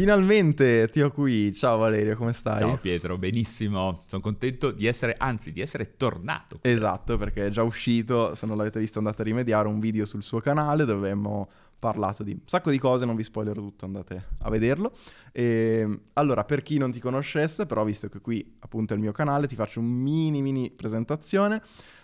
Finalmente ti ho qui, ciao Valerio, come stai? Ciao Pietro, benissimo, sono contento di essere, anzi di essere tornato. Qui. Esatto, perché è già uscito, se non l'avete visto andate a rimediare, un video sul suo canale dove abbiamo parlato di un sacco di cose, non vi spoilerò tutto, andate a vederlo. E, ehm, allora, per chi non ti conoscesse, però visto che qui appunto è il mio canale, ti faccio un mini mini presentazione.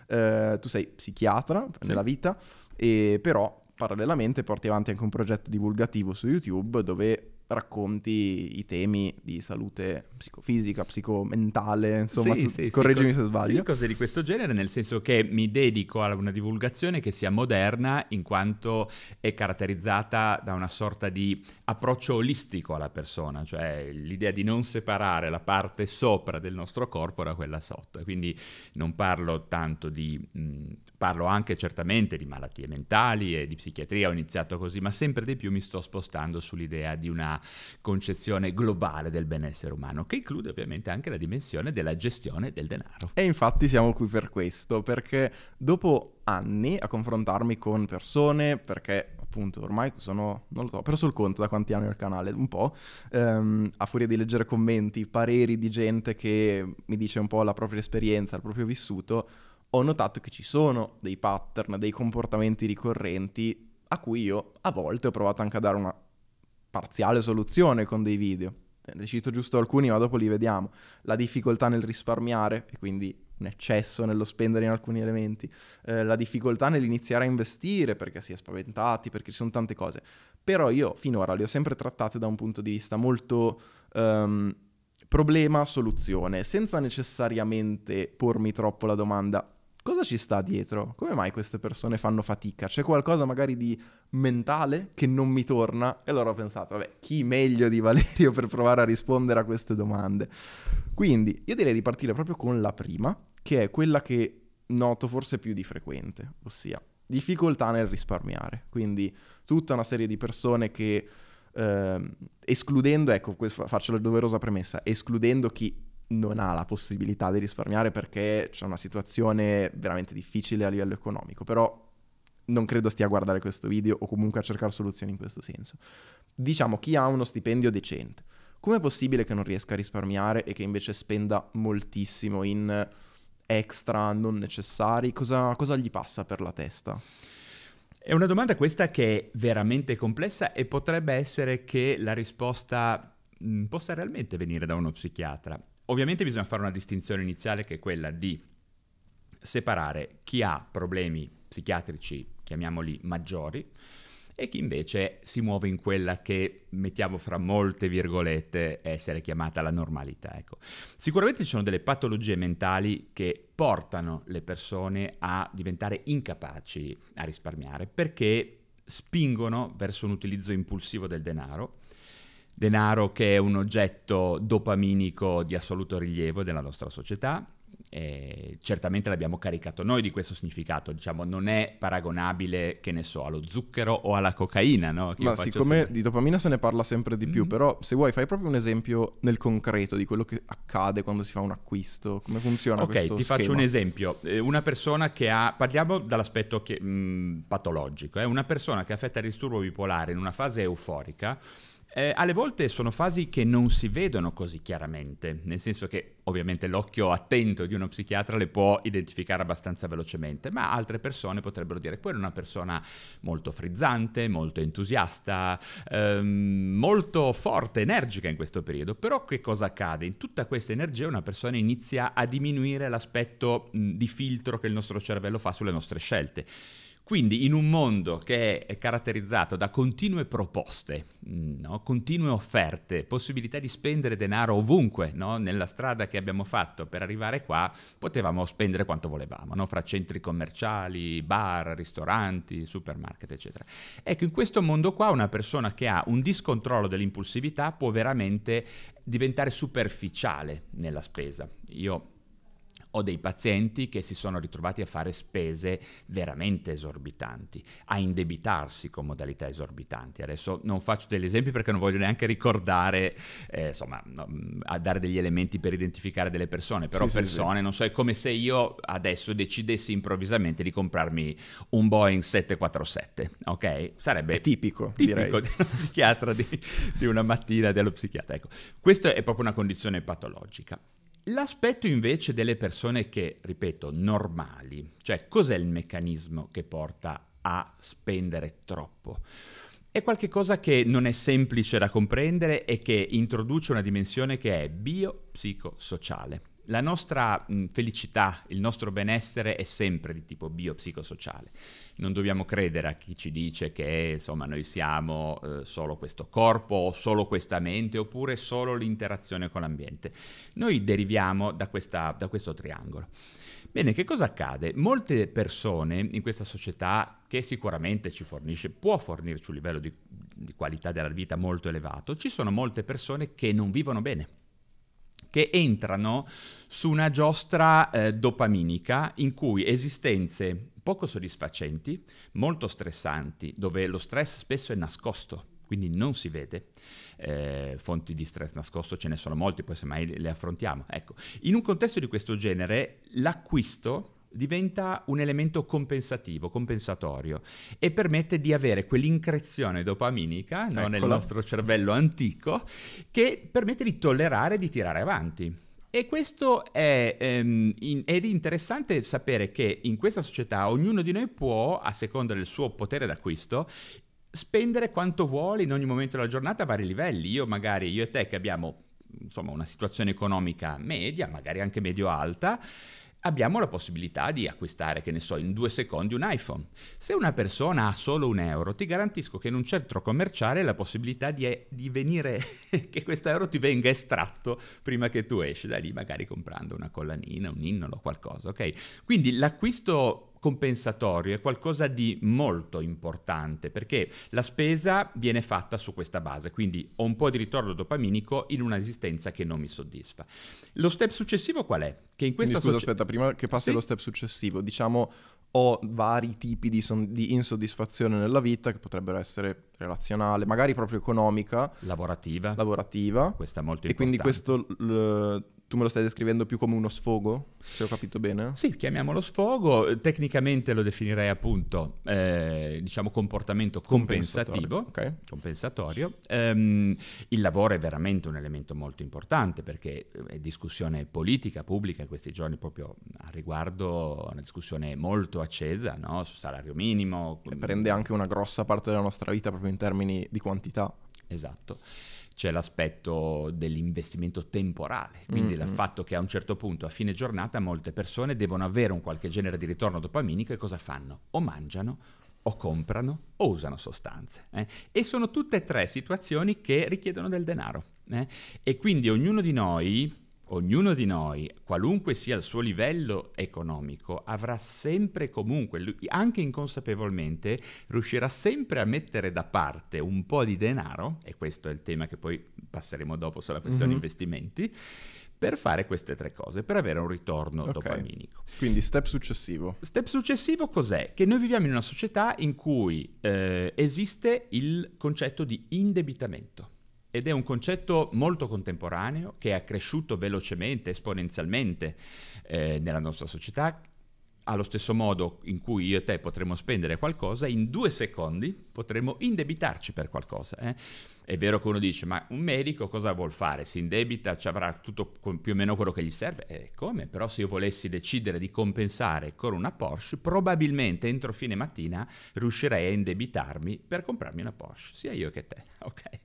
Eh, tu sei psichiatra sì. nella vita, e però parallelamente porti avanti anche un progetto divulgativo su YouTube dove racconti i temi di salute psicofisica, psicomentale, insomma, sì, tu, sì, correggimi sì, se sbaglio. Sì, cose di questo genere, nel senso che mi dedico a una divulgazione che sia moderna in quanto è caratterizzata da una sorta di approccio olistico alla persona, cioè l'idea di non separare la parte sopra del nostro corpo da quella sotto. Quindi non parlo tanto di... Mh, parlo anche certamente di malattie mentali e di psichiatria, ho iniziato così, ma sempre di più mi sto spostando sull'idea di una concezione globale del benessere umano, che include ovviamente anche la dimensione della gestione del denaro. E infatti siamo qui per questo, perché dopo anni a confrontarmi con persone, perché appunto ormai sono, non lo so, ho perso il conto da quanti anni ho il canale, un po', ehm, a furia di leggere commenti, pareri di gente che mi dice un po' la propria esperienza, il proprio vissuto, ho notato che ci sono dei pattern, dei comportamenti ricorrenti a cui io a volte ho provato anche a dare una parziale soluzione con dei video. Eh, ne cito giusto alcuni, ma dopo li vediamo. La difficoltà nel risparmiare, e quindi un eccesso nello spendere in alcuni elementi, eh, la difficoltà nell'iniziare a investire perché si è spaventati, perché ci sono tante cose. Però io finora le ho sempre trattate da un punto di vista molto um, problema-soluzione, senza necessariamente pormi troppo la domanda Cosa ci sta dietro? Come mai queste persone fanno fatica? C'è qualcosa magari di mentale che non mi torna? E allora ho pensato, vabbè, chi meglio di Valerio per provare a rispondere a queste domande? Quindi io direi di partire proprio con la prima, che è quella che noto forse più di frequente, ossia difficoltà nel risparmiare. Quindi tutta una serie di persone che... Eh, escludendo, ecco, faccio la doverosa premessa, escludendo chi non ha la possibilità di risparmiare perché c'è una situazione veramente difficile a livello economico, però non credo stia a guardare questo video o comunque a cercare soluzioni in questo senso. Diciamo chi ha uno stipendio decente. Com'è possibile che non riesca a risparmiare e che invece spenda moltissimo in extra non necessari? Cosa, cosa gli passa per la testa? È una domanda questa che è veramente complessa e potrebbe essere che la risposta mm, possa realmente venire da uno psichiatra. Ovviamente bisogna fare una distinzione iniziale che è quella di separare chi ha problemi psichiatrici, chiamiamoli maggiori, e chi invece si muove in quella che, mettiamo fra molte virgolette, essere chiamata la normalità. Ecco. Sicuramente ci sono delle patologie mentali che portano le persone a diventare incapaci a risparmiare perché spingono verso un utilizzo impulsivo del denaro Denaro che è un oggetto dopaminico di assoluto rilievo della nostra società. E certamente l'abbiamo caricato noi di questo significato, diciamo, non è paragonabile, che ne so, allo zucchero o alla cocaina, no? Che Ma siccome sempre... di dopamina se ne parla sempre di più, mm-hmm. però se vuoi fai proprio un esempio nel concreto di quello che accade quando si fa un acquisto, come funziona okay, questo Ok, ti schema? faccio un esempio. Eh, una persona che ha, parliamo dall'aspetto che, mh, mm, patologico, eh? una persona che affetta il disturbo bipolare in una fase euforica eh, alle volte sono fasi che non si vedono così chiaramente, nel senso che ovviamente l'occhio attento di uno psichiatra le può identificare abbastanza velocemente, ma altre persone potrebbero dire quella è una persona molto frizzante, molto entusiasta, ehm, molto forte, energica in questo periodo, però che cosa accade? In tutta questa energia una persona inizia a diminuire l'aspetto mh, di filtro che il nostro cervello fa sulle nostre scelte. Quindi in un mondo che è caratterizzato da continue proposte, mm, no? continue offerte, possibilità di spendere denaro ovunque, no? nella strada che abbiamo fatto per arrivare qua potevamo spendere quanto volevamo, no? fra centri commerciali, bar, ristoranti, supermarket, eccetera. Ecco, in questo mondo qua una persona che ha un discontrollo dell'impulsività può veramente diventare superficiale nella spesa. Io ho dei pazienti che si sono ritrovati a fare spese veramente esorbitanti, a indebitarsi con modalità esorbitanti. Adesso non faccio degli esempi perché non voglio neanche ricordare, eh, insomma, mm, a dare degli elementi per identificare delle persone, però sì, persone, sì, non so, è come se io adesso decidessi improvvisamente di comprarmi un Boeing 747, ok? Sarebbe è tipico, tipico di uno psichiatra di, di una mattina dello psichiatra. Ecco, questa è proprio una condizione patologica. L'aspetto invece delle persone che, ripeto, normali, cioè cos'è il meccanismo che porta a spendere troppo? È qualcosa che non è semplice da comprendere e che introduce una dimensione che è biopsicosociale la nostra mh, felicità, il nostro benessere è sempre di tipo biopsicosociale. Non dobbiamo credere a chi ci dice che insomma, noi siamo eh, solo questo corpo o solo questa mente oppure solo l'interazione con l'ambiente. Noi deriviamo da, questa, da questo triangolo. Bene, che cosa accade? Molte persone in questa società che sicuramente ci fornisce, può fornirci un livello di, di qualità della vita molto elevato, ci sono molte persone che non vivono bene che entrano su una giostra eh, dopaminica in cui esistenze poco soddisfacenti, molto stressanti, dove lo stress spesso è nascosto quindi non si vede. Eh, fonti di stress nascosto ce ne sono molti, poi semmai le affrontiamo. Ecco, in un contesto di questo genere l'acquisto diventa un elemento compensativo, compensatorio e permette di avere quell'increzione dopaminica no, nel nostro cervello antico che permette di tollerare e di tirare avanti. E questo è ehm, in, interessante sapere che in questa società ognuno di noi può, a seconda del suo potere d'acquisto, spendere quanto vuole in ogni momento della giornata a vari livelli. Io magari, io e te che abbiamo insomma, una situazione economica media, magari anche medio alta, abbiamo la possibilità di acquistare, che ne so, in due secondi un iPhone. Se una persona ha solo un euro, ti garantisco che in un centro commerciale la possibilità di, di venire, che questo euro ti venga estratto prima che tu esci da lì, magari comprando una collanina, un innolo, qualcosa, ok? Quindi l'acquisto compensatorio, è qualcosa di molto importante perché la spesa viene fatta su questa base, quindi ho un po' di ritorno dopaminico in una esistenza che non mi soddisfa. Lo step successivo qual è? Che in questa quindi, scusa, socia- aspetta, prima che passi sì? allo step successivo, diciamo ho vari tipi di, son- di insoddisfazione nella vita che potrebbero essere relazionale, magari proprio economica, lavorativa, lavorativa. Questa è molto importante. E quindi questo l- tu me lo stai descrivendo più come uno sfogo, se ho capito bene? Sì, chiamiamolo sfogo, tecnicamente lo definirei appunto, eh, diciamo, comportamento compensatorio. compensativo, okay. compensatorio. Um, il lavoro è veramente un elemento molto importante perché eh, è discussione politica, pubblica in questi giorni proprio a riguardo, una discussione molto accesa no? su salario minimo. Che prende anche una grossa parte della nostra vita proprio in termini di quantità. Esatto. C'è l'aspetto dell'investimento temporale, quindi mm-hmm. il mm. fatto che a un certo punto, a fine giornata, molte persone devono avere un qualche genere di ritorno dopaminico e cosa fanno? O mangiano, o comprano, o usano sostanze. Eh? E sono tutte e tre situazioni che richiedono del denaro. Eh? E quindi ognuno di noi Ognuno di noi, qualunque sia il suo livello economico, avrà sempre e comunque, anche inconsapevolmente, riuscirà sempre a mettere da parte un po' di denaro, e questo è il tema che poi passeremo dopo sulla questione mm-hmm. investimenti, per fare queste tre cose, per avere un ritorno okay. dopaminico. Quindi step successivo. Step successivo cos'è? Che noi viviamo in una società in cui eh, esiste il concetto di indebitamento ed è un concetto molto contemporaneo che è cresciuto velocemente, esponenzialmente eh, nella nostra società, allo stesso modo in cui io e te potremmo spendere qualcosa, in due secondi potremmo indebitarci per qualcosa. Eh? È vero che uno dice, ma un medico cosa vuol fare? Si indebita, ci avrà tutto più o meno quello che gli serve? Eh, come? Però se io volessi decidere di compensare con una Porsche, probabilmente entro fine mattina riuscirei a indebitarmi per comprarmi una Porsche, sia io che te. Okay.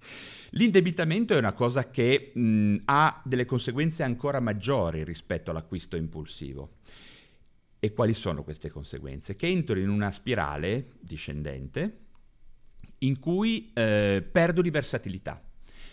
L'indebitamento è una cosa che mh, ha delle conseguenze ancora maggiori rispetto all'acquisto impulsivo. E quali sono queste conseguenze? Che entro in una spirale discendente in cui eh, perdo di versatilità,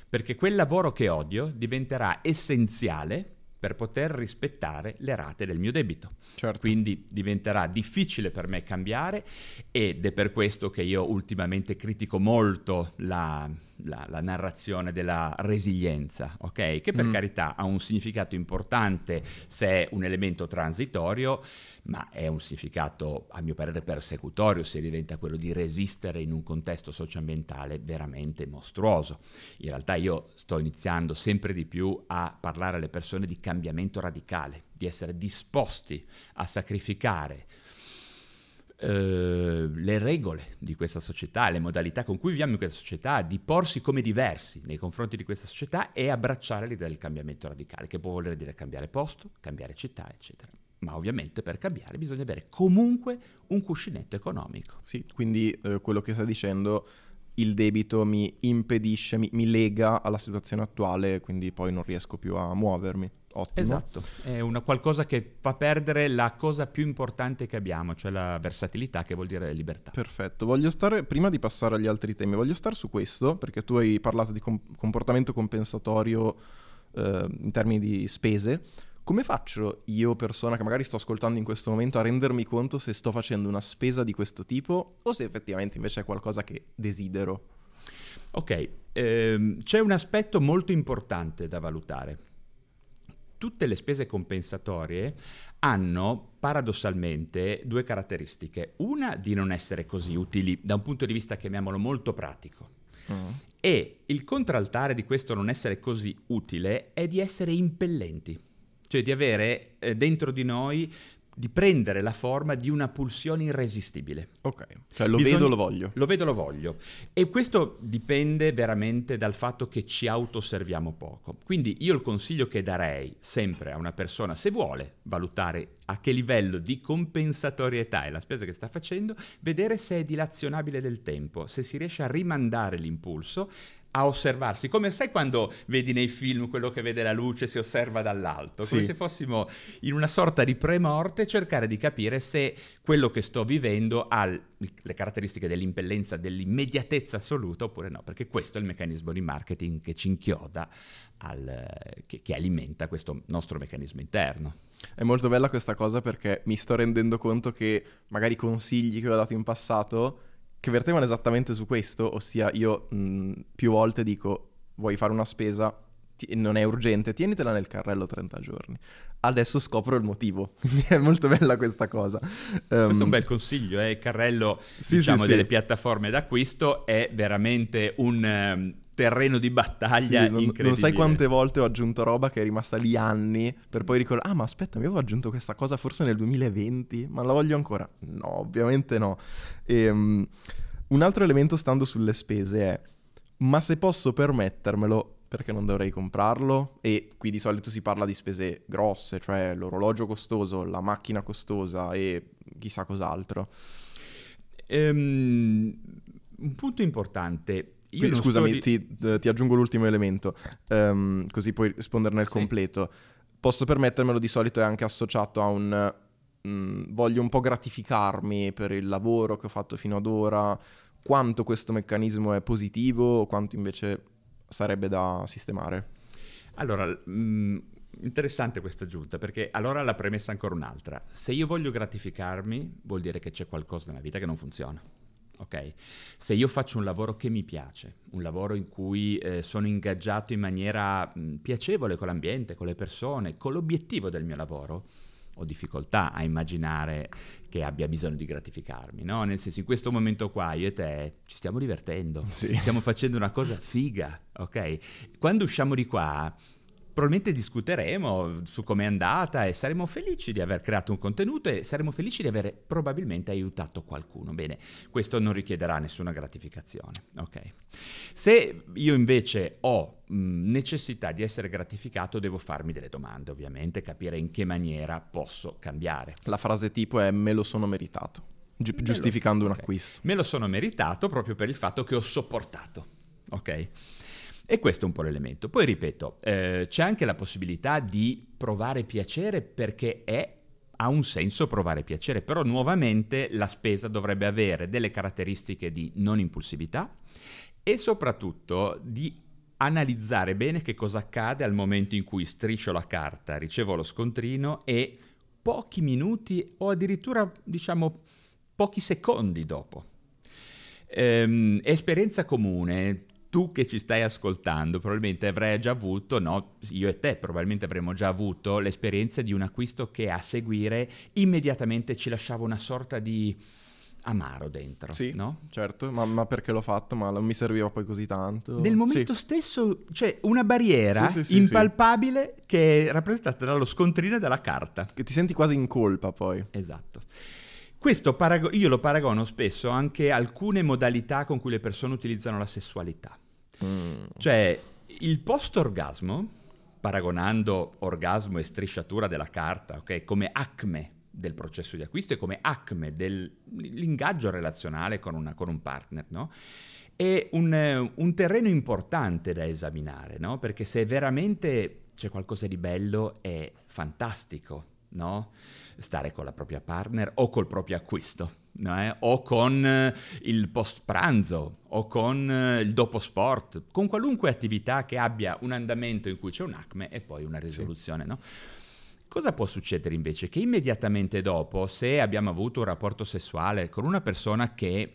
perché quel lavoro che odio diventerà essenziale per poter rispettare le rate del mio debito. Certo. Quindi diventerà difficile per me cambiare ed è per questo che io ultimamente critico molto la, la, la, narrazione della resilienza, ok? Che per mm. carità ha un significato importante se è un elemento transitorio, ma è un significato, a mio parere, persecutorio se diventa quello di resistere in un contesto socioambientale veramente mostruoso. In realtà io sto iniziando sempre di più a parlare alle persone di cambiamento radicale, di essere disposti a sacrificare eh, le regole di questa società, le modalità con cui viviamo in questa società, di porsi come diversi nei confronti di questa società e abbracciare l'idea del cambiamento radicale, che può voler dire cambiare posto, cambiare città, eccetera ma ovviamente per cambiare bisogna avere comunque un cuscinetto economico. Sì, quindi eh, quello che sta dicendo il debito mi impedisce, mi, mi lega alla situazione attuale, quindi poi non riesco più a muovermi. Ottimo. Esatto, è una qualcosa che fa perdere la cosa più importante che abbiamo, cioè la versatilità che vuol dire libertà. Perfetto, voglio stare, prima di passare agli altri temi, voglio stare su questo perché tu hai parlato di com- comportamento compensatorio eh, in termini di spese. Come faccio io, persona che magari sto ascoltando in questo momento, a rendermi conto se sto facendo una spesa di questo tipo o se effettivamente invece è qualcosa che desidero? Ok, ehm, c'è un aspetto molto importante da valutare tutte le spese compensatorie hanno paradossalmente due caratteristiche. Una di non essere così utili da un punto di vista, chiamiamolo, molto pratico. Mm. E il contraltare di questo non essere così utile è di essere impellenti, cioè di avere eh, dentro di noi di prendere la forma di una pulsione irresistibile. Ok, cioè lo Bisogna... vedo, lo voglio. Lo vedo, lo voglio. E questo dipende veramente dal fatto che ci autoserviamo poco. Quindi io il consiglio che darei sempre a una persona, se vuole valutare a che livello di compensatorietà è la spesa che sta facendo, vedere se è dilazionabile del tempo, se si riesce a rimandare l'impulso a osservarsi, come sai quando vedi nei film quello che vede la luce si osserva dall'alto, come se fossimo in una sorta di premorte cercare di capire se quello che sto vivendo ha le caratteristiche dell'impellenza, dell'immediatezza assoluta oppure no, perché questo è il meccanismo di marketing che ci inchioda, al, che, che alimenta questo nostro meccanismo interno. È molto bella questa cosa perché mi sto rendendo conto che magari consigli che ho dato in passato che vertevano esattamente su questo, ossia io mh, più volte dico vuoi fare una spesa, ti- non è urgente, tienitela nel carrello 30 giorni. Adesso scopro il motivo, è molto bella questa cosa. Um, questo è un ehm, bel consiglio, eh? il carrello sì, diciamo, sì, delle piattaforme d'acquisto è veramente un... Um, terreno di battaglia sì, non, non, sai quante volte ho aggiunto roba che è rimasta lì anni per poi ricordare, ah ma aspetta, mi avevo aggiunto questa cosa forse nel 2020, ma la voglio ancora? No, ovviamente no. E, um, un altro elemento stando sulle spese è, ma se posso permettermelo, perché non dovrei comprarlo? E qui di solito si parla di spese grosse, cioè l'orologio costoso, la macchina costosa e chissà cos'altro. Um, un punto importante, quindi, scusami, di... ti, eh, ti, aggiungo l'ultimo elemento, um, così puoi risponderne al sì. completo. Posso permettermelo di solito è anche associato a un mh, mm, voglio un po' gratificarmi per il lavoro che ho fatto fino ad ora, quanto questo meccanismo è positivo o quanto invece sarebbe da sistemare. Allora, mh, mm, interessante questa aggiunta, perché allora la premessa è ancora un'altra. Se io voglio gratificarmi, vuol dire che c'è qualcosa nella vita che non funziona ok? Se io faccio un lavoro che mi piace, un lavoro in cui eh, sono ingaggiato in maniera mh, mm, piacevole con l'ambiente, con le persone, con l'obiettivo del mio lavoro, ho difficoltà a immaginare che abbia bisogno di gratificarmi, no? Nel senso, in questo momento qua io e te ci stiamo divertendo, sì. stiamo facendo una cosa figa, ok? Quando usciamo di qua probabilmente discuteremo su come è andata e saremo felici di aver creato un contenuto e saremo felici di aver probabilmente aiutato qualcuno. Bene, questo non richiederà nessuna gratificazione. Ok. Se io invece ho mm, necessità di essere gratificato, devo farmi delle domande, ovviamente, capire in che maniera posso cambiare. La frase tipo è me lo sono meritato. Gi- giustificando lo, un okay. acquisto. Me lo sono meritato proprio per il fatto che ho sopportato. Ok? E questo è un po' l'elemento. Poi ripeto, eh, c'è anche la possibilità di provare piacere perché è ha un senso provare piacere, però nuovamente la spesa dovrebbe avere delle caratteristiche di non impulsività e soprattutto di analizzare bene che cosa accade al momento in cui striscio la carta, ricevo lo scontrino e pochi minuti o addirittura diciamo pochi secondi dopo. Ehm, esperienza comune, tu che ci stai ascoltando probabilmente avrai già avuto, no, io e te probabilmente avremmo già avuto l'esperienza di un acquisto che a seguire immediatamente ci lasciava una sorta di amaro dentro. Sì, no? certo, ma, ma perché l'ho fatto? Ma non mi serviva poi così tanto. Nel momento sì. stesso c'è cioè, una barriera sì, sì, impalpabile che è rappresentata dallo scontrino e dalla carta. Che ti senti quasi in colpa poi. Esatto. Questo parago- io lo paragono spesso anche a alcune modalità con cui le persone utilizzano la sessualità. Mm. Cioè, il post-orgasmo, paragonando orgasmo e strisciatura della carta, ok, come acme del processo di acquisto e come acme dell'ingaggio relazionale con, una, con un partner, no? È un, un, terreno importante da esaminare, no? Perché se veramente c'è qualcosa di bello è fantastico no? Stare con la propria partner o col proprio acquisto. No, eh? o con eh, il post pranzo o con eh, il dopo sport, con qualunque attività che abbia un andamento in cui c'è un acme e poi una risoluzione. Sì. No? Cosa può succedere invece? Che immediatamente dopo, se abbiamo avuto un rapporto sessuale con una persona che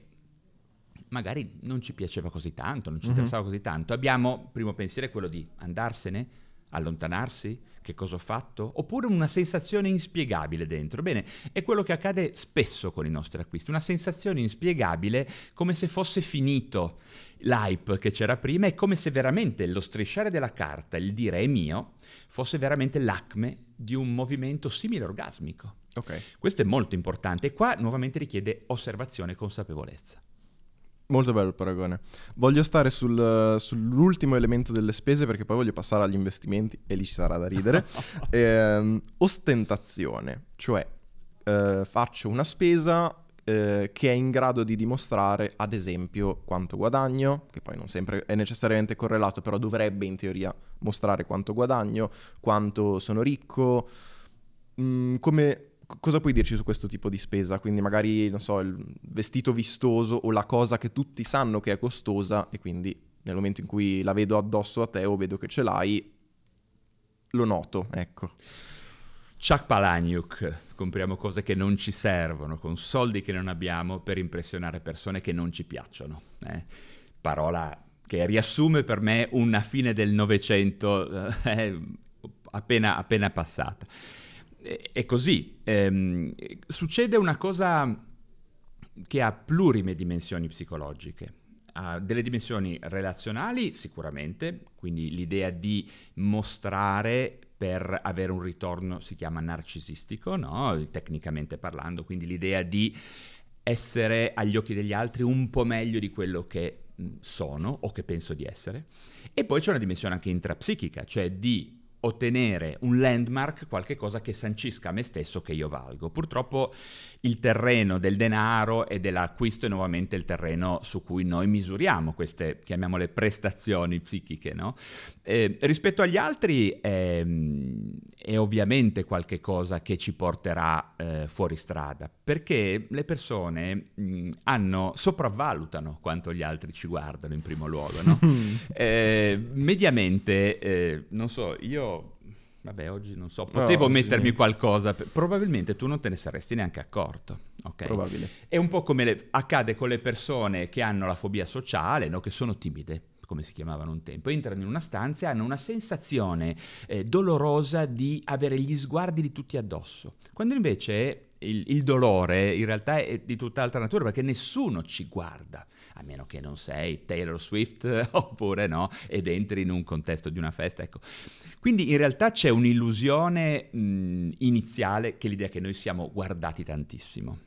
magari non ci piaceva così tanto, non ci mm-hmm. interessava così tanto, abbiamo, primo pensiero è quello di andarsene, allontanarsi, che cosa ho fatto, oppure una sensazione inspiegabile dentro. Bene, è quello che accade spesso con i nostri acquisti, una sensazione inspiegabile come se fosse finito l'hype che c'era prima e come se veramente lo strisciare della carta, il dire è mio, fosse veramente l'acme di un movimento simile orgasmico. Okay. Questo è molto importante e qua nuovamente richiede osservazione e consapevolezza. Molto bello il paragone. Voglio stare sul, sull'ultimo elemento delle spese perché poi voglio passare agli investimenti e lì ci sarà da ridere. eh, ostentazione, cioè eh, faccio una spesa eh, che è in grado di dimostrare, ad esempio, quanto guadagno, che poi non sempre è necessariamente correlato, però dovrebbe in teoria mostrare quanto guadagno, quanto sono ricco, mh, mm, come cosa puoi dirci su questo tipo di spesa? Quindi magari, non so, il vestito vistoso o la cosa che tutti sanno che è costosa e quindi nel momento in cui la vedo addosso a te o vedo che ce l'hai, lo noto, ecco. Chuck Palahniuk, compriamo cose che non ci servono, con soldi che non abbiamo per impressionare persone che non ci piacciono. Eh? Parola che riassume per me una fine del Novecento eh, appena, appena passata è così. Ehm, succede una cosa che ha plurime dimensioni psicologiche. Ha delle dimensioni relazionali sicuramente, quindi l'idea di mostrare per avere un ritorno si chiama narcisistico, no? tecnicamente parlando, quindi l'idea di essere agli occhi degli altri un po' meglio di quello che sono o che penso di essere. E poi c'è una dimensione anche intrapsichica, cioè di ottenere un landmark, qualcosa che sancisca a me stesso che io valgo. Purtroppo il terreno del denaro e dell'acquisto è nuovamente il terreno su cui noi misuriamo queste, chiamiamole, prestazioni psichiche. No? Eh, rispetto agli altri ehm, è ovviamente qualcosa che ci porterà eh, fuori strada, perché le persone mh, mm, hanno, sopravvalutano quanto gli altri ci guardano in primo luogo. No? eh, mediamente, eh, non so, io Vabbè, oggi non so, potevo no, mettermi niente. qualcosa, probabilmente tu non te ne saresti neanche accorto. Okay? Probabile. È un po' come le, accade con le persone che hanno la fobia sociale, no? che sono timide come si chiamavano un tempo, entrano in una stanza e hanno una sensazione eh, dolorosa di avere gli sguardi di tutti addosso, quando invece il, il, dolore in realtà è di tutt'altra natura perché nessuno ci guarda, a meno che non sei Taylor Swift oppure no, ed entri in un contesto di una festa. Ecco. Quindi in realtà c'è un'illusione mh, iniziale che l'idea che noi siamo guardati tantissimo.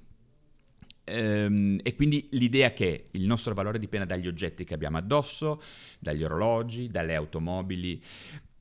Ehm, e quindi l'idea che il nostro valore dipenda dagli oggetti che abbiamo addosso, dagli orologi, dalle automobili.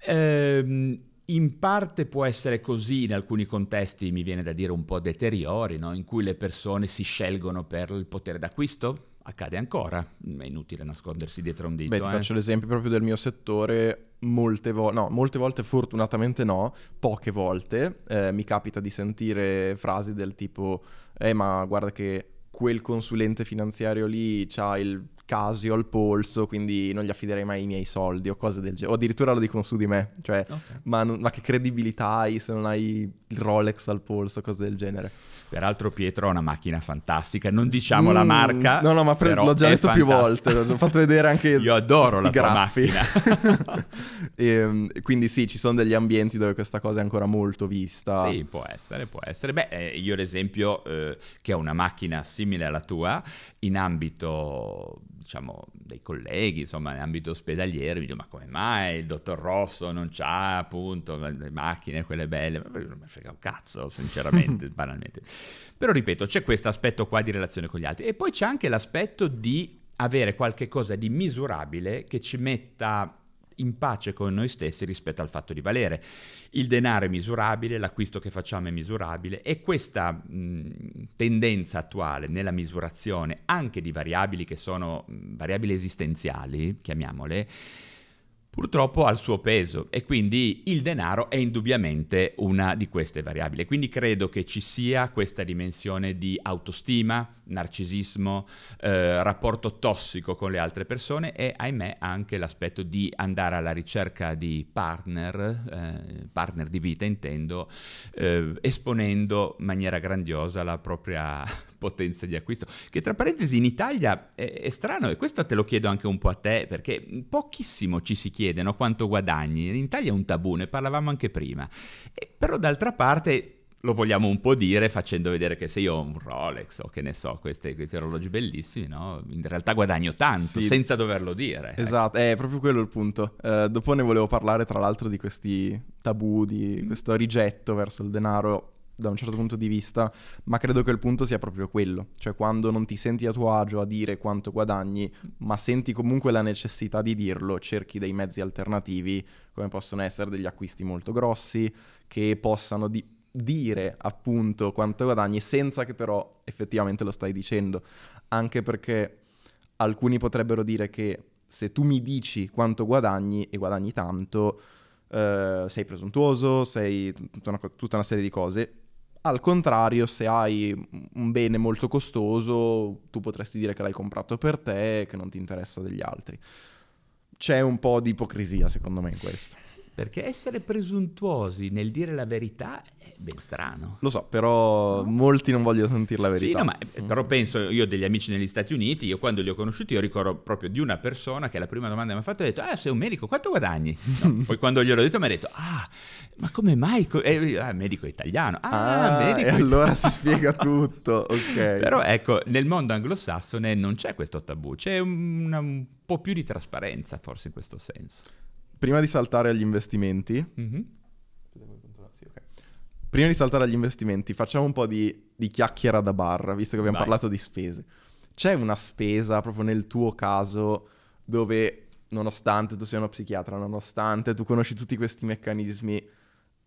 Ehm, in parte può essere così in alcuni contesti, mi viene da dire un po' deteriori, no? in cui le persone si scelgono per il potere d'acquisto. Accade ancora, mm, è inutile nascondersi dietro un dito. Beh, ti eh. faccio l'esempio proprio del mio settore. Molte, vo- no, molte volte, fortunatamente no, poche volte eh, mi capita di sentire frasi del tipo: Eh, ma guarda che quel consulente finanziario lì ha il casio al polso, quindi non gli affiderei mai i miei soldi o cose del genere. O addirittura lo dicono su di me, cioè, okay. ma, non, ma che credibilità hai se non hai il Rolex al polso, cose del genere. Peraltro Pietro ha una macchina fantastica, non diciamo mm, la marca. No, no, ma pre- l'ho già detto fantastica. più volte, l'ho fatto vedere anche Io adoro la graffi. macchina. e, ehm, quindi sì, ci sono degli ambienti dove questa cosa è ancora molto vista. Sì, può essere, può essere. Beh, eh, io ad esempio, eh, che ho una macchina simile alla tua, in ambito diciamo, dei colleghi, insomma, in ambito ospedaliero, mi dico, ma come mai il dottor Rosso non c'ha, appunto, le macchine, quelle belle? Ma non mi frega un cazzo, sinceramente, banalmente. Però, ripeto, c'è questo aspetto qua di relazione con gli altri. E poi c'è anche l'aspetto di avere qualche cosa di misurabile che ci metta in pace con noi stessi rispetto al fatto di valere. Il denaro è misurabile, l'acquisto che facciamo è misurabile e questa mh, tendenza attuale nella misurazione anche di variabili che sono variabili esistenziali, chiamiamole, purtroppo ha il suo peso e quindi il denaro è indubbiamente una di queste variabili. Quindi credo che ci sia questa dimensione di autostima, narcisismo, eh, rapporto tossico con le altre persone e ahimè anche l'aspetto di andare alla ricerca di partner, eh, partner di vita intendo, eh, esponendo in maniera grandiosa la propria potenza di acquisto, che tra parentesi in Italia è, è, strano e questo te lo chiedo anche un po' a te perché pochissimo ci si chiedono quanto guadagni, in Italia è un tabù, ne parlavamo anche prima, e, però d'altra parte lo vogliamo un po' dire facendo vedere che se io ho un Rolex o che ne so, questi, questi orologi bellissimi, no? in realtà guadagno tanto sì. senza doverlo dire. Ecco. Esatto, ecco. è proprio quello il punto. Uh, dopo ne volevo parlare tra l'altro di questi tabù, di mm. questo rigetto verso il denaro da un certo punto di vista, ma credo che il punto sia proprio quello, cioè quando non ti senti a tuo agio a dire quanto guadagni, ma senti comunque la necessità di dirlo, cerchi dei mezzi alternativi, come possono essere degli acquisti molto grossi, che possano di- dire appunto quanto guadagni senza che però effettivamente lo stai dicendo, anche perché alcuni potrebbero dire che se tu mi dici quanto guadagni e guadagni tanto, eh, sei presuntuoso, sei tutta una, tutta una serie di cose al contrario, se hai un bene molto costoso, tu potresti dire che l'hai comprato per te e che non ti interessa degli altri c'è un po' di ipocrisia secondo me in questo. Sì, perché essere presuntuosi nel dire la verità è ben strano. Lo so, però no? molti non vogliono sentire la verità. Sì, no, ma, eh, però penso, io ho degli amici negli Stati Uniti, io quando li ho conosciuti io ricordo proprio di una persona che la prima domanda che mi ha fatto ha detto, ah sei un medico, quanto guadagni? No, poi quando gliel'ho detto mi ha detto, ah ma come mai? Co- eh, medico italiano. Ah, ah medico e italiano. allora si spiega tutto, ok. Però ecco, nel mondo anglosassone non c'è questo tabù, c'è una, un po' più di trasparenza forse in questo senso. Prima di saltare agli investimenti, mm-hmm. prima di saltare agli investimenti facciamo un po' di, di chiacchiera da bar, visto che abbiamo Vai. parlato di spese. C'è una spesa proprio nel tuo caso dove nonostante tu sia uno psichiatra, nonostante tu conosci tutti questi meccanismi,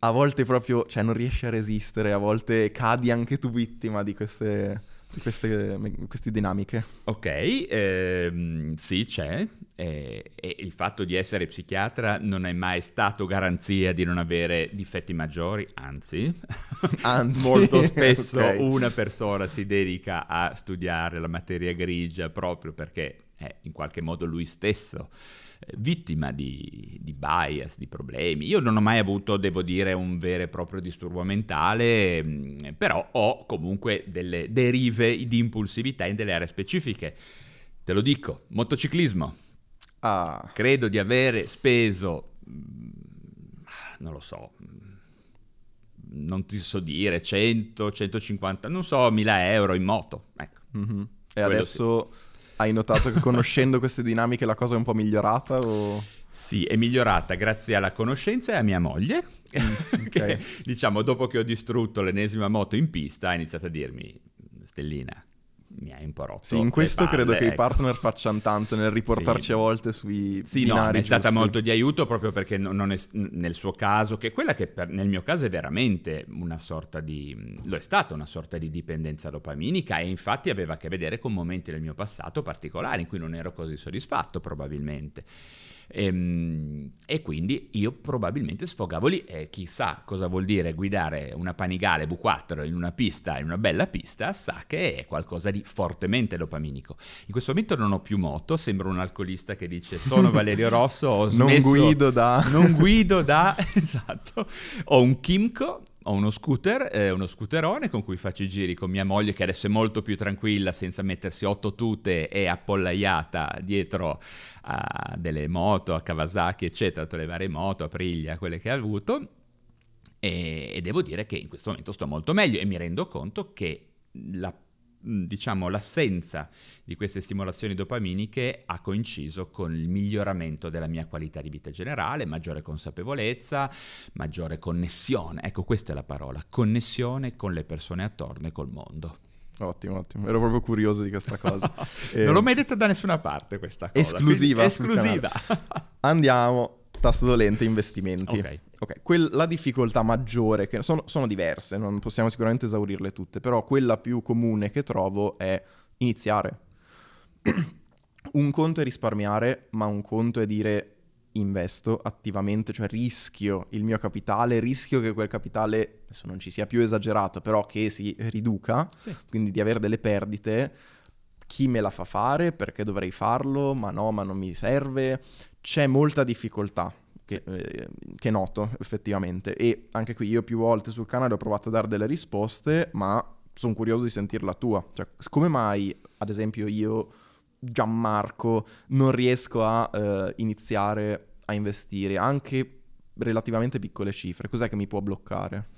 a volte proprio, cioè non riesci a resistere, a volte cadi anche tu vittima di queste queste, queste, dinamiche. Ok, ehm, sì, c'è. E, e il fatto di essere psichiatra non è mai stato garanzia di non avere difetti maggiori, anzi, anzi. molto spesso okay. una persona si dedica a studiare la materia grigia proprio perché è in qualche modo lui stesso eh, vittima di, di, bias, di problemi. Io non ho mai avuto, devo dire, un vero e proprio disturbo mentale, mm, però ho comunque delle derive di impulsività in delle aree specifiche. Te lo dico, motociclismo. Ah. Credo di avere speso, mm, non lo so, non ti so dire, 100, 150, non so, 1000 euro in moto. Ecco. Mm-hmm. E adesso... Sì hai notato che conoscendo queste dinamiche la cosa è un po' migliorata? O... Sì, è migliorata grazie alla conoscenza e a mia moglie, mm, okay. che diciamo dopo che ho distrutto l'ennesima moto in pista ha iniziato a dirmi, Stellina, mi ha imparato. Sì, in questo palle, credo ecco. che i ecco. partner facciano tanto nel riportarci sì. a volte sui sì, binari no, è giusti. stata molto di aiuto proprio perché non è, nel suo caso, che quella che per, nel mio caso è veramente una sorta di... lo è stata una sorta di dipendenza dopaminica e infatti aveva a che vedere con momenti del mio passato particolari in cui non ero così soddisfatto probabilmente. E, ehm, e, quindi io probabilmente sfogavo lì e chissà cosa vuol dire guidare una Panigale V4 in una pista, in una bella pista, sa che è qualcosa di fortemente dopaminico. In questo momento non ho più moto, sembro un alcolista che dice sono Valerio Rosso, ho smesso, non guido da... non guido da... esatto, ho un Kimco ho uno scooter, eh, uno scooterone con cui faccio i giri con mia moglie che adesso è molto più tranquilla senza mettersi otto tute e appollaiata dietro a delle moto, a Kawasaki eccetera, tutte le varie moto, a Priglia, quelle che ha avuto e, e devo dire che in questo momento sto molto meglio e mi rendo conto che la diciamo, l'assenza di queste stimolazioni dopaminiche ha coinciso con il miglioramento della mia qualità di vita generale, maggiore consapevolezza, maggiore connessione. Ecco, questa è la parola, connessione con le persone attorno e col mondo. Ottimo, ottimo. Ero proprio curioso di questa cosa. Eh, non l'ho mai detta da nessuna parte questa cosa. Esclusiva. Esclusiva. Andiamo, tasto dolente, investimenti. Ok ok, que- la difficoltà maggiore, che sono, sono diverse, non possiamo sicuramente esaurirle tutte, però quella più comune che trovo è iniziare. un conto è risparmiare, ma un conto è dire investo attivamente, cioè rischio il mio capitale, rischio che quel capitale adesso non ci sia più esagerato, però che si riduca, sì. quindi di avere delle perdite. Chi me la fa fare? Perché dovrei farlo? Ma no, ma non mi serve. C'è molta difficoltà che, sì. eh, che, noto effettivamente. E anche qui io più volte sul canale ho provato a dare delle risposte, ma sono curioso di sentirla tua. Cioè, come mai, ad esempio, io, Gianmarco, non riesco a eh, iniziare a investire anche relativamente piccole cifre? Cos'è che mi può bloccare?